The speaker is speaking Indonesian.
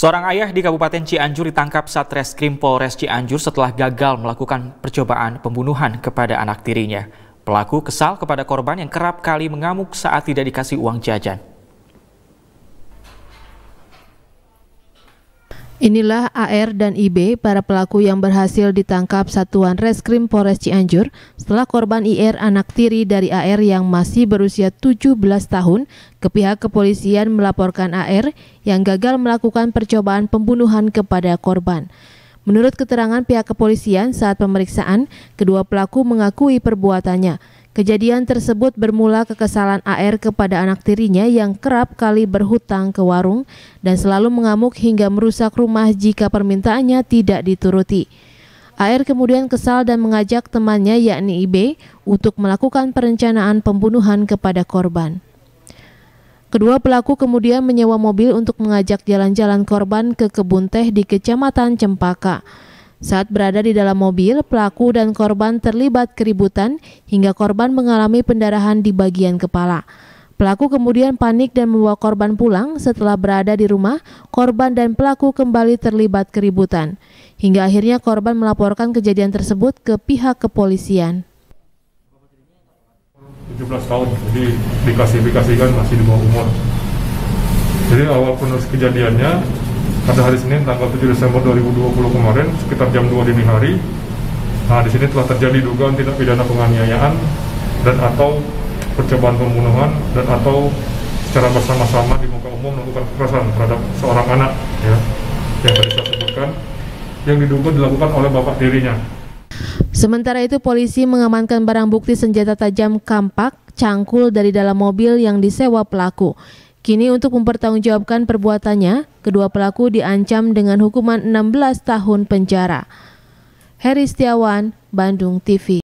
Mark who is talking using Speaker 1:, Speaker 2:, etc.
Speaker 1: Seorang ayah di Kabupaten Cianjur ditangkap Satreskrim Polres Cianjur setelah gagal melakukan percobaan pembunuhan kepada anak tirinya. Pelaku kesal kepada korban yang kerap kali mengamuk saat tidak dikasih uang jajan.
Speaker 2: Inilah AR dan IB, para pelaku yang berhasil ditangkap Satuan Reskrim Polres Cianjur setelah korban IR anak tiri dari AR yang masih berusia 17 tahun ke pihak kepolisian melaporkan AR yang gagal melakukan percobaan pembunuhan kepada korban. Menurut keterangan pihak kepolisian saat pemeriksaan, kedua pelaku mengakui perbuatannya. Kejadian tersebut bermula kekesalan AR kepada anak tirinya yang kerap kali berhutang ke warung dan selalu mengamuk hingga merusak rumah jika permintaannya tidak dituruti. AR kemudian kesal dan mengajak temannya yakni IB untuk melakukan perencanaan pembunuhan kepada korban. Kedua pelaku kemudian menyewa mobil untuk mengajak jalan-jalan korban ke kebun teh di Kecamatan Cempaka. Saat berada di dalam mobil, pelaku dan korban terlibat keributan hingga korban mengalami pendarahan di bagian kepala. Pelaku kemudian panik dan membawa korban pulang. Setelah berada di rumah, korban dan pelaku kembali terlibat keributan. Hingga akhirnya korban melaporkan kejadian tersebut ke pihak kepolisian.
Speaker 3: 17 tahun, jadi diklasifikasikan masih di bawah umur. Jadi awal penulis kejadiannya, pada hari Senin tanggal 7 Desember 2020 kemarin sekitar jam 2 dini hari. Nah, di sini telah terjadi dugaan tindak pidana penganiayaan dan atau percobaan pembunuhan dan atau secara bersama-sama di muka umum melakukan kekerasan terhadap seorang anak ya yang tadi saya sebutkan yang diduga dilakukan oleh bapak dirinya.
Speaker 2: Sementara itu polisi mengamankan barang bukti senjata tajam kampak cangkul dari dalam mobil yang disewa pelaku. Kini untuk mempertanggungjawabkan perbuatannya, Kedua pelaku diancam dengan hukuman 16 tahun penjara. Heri Setiawan, Bandung TV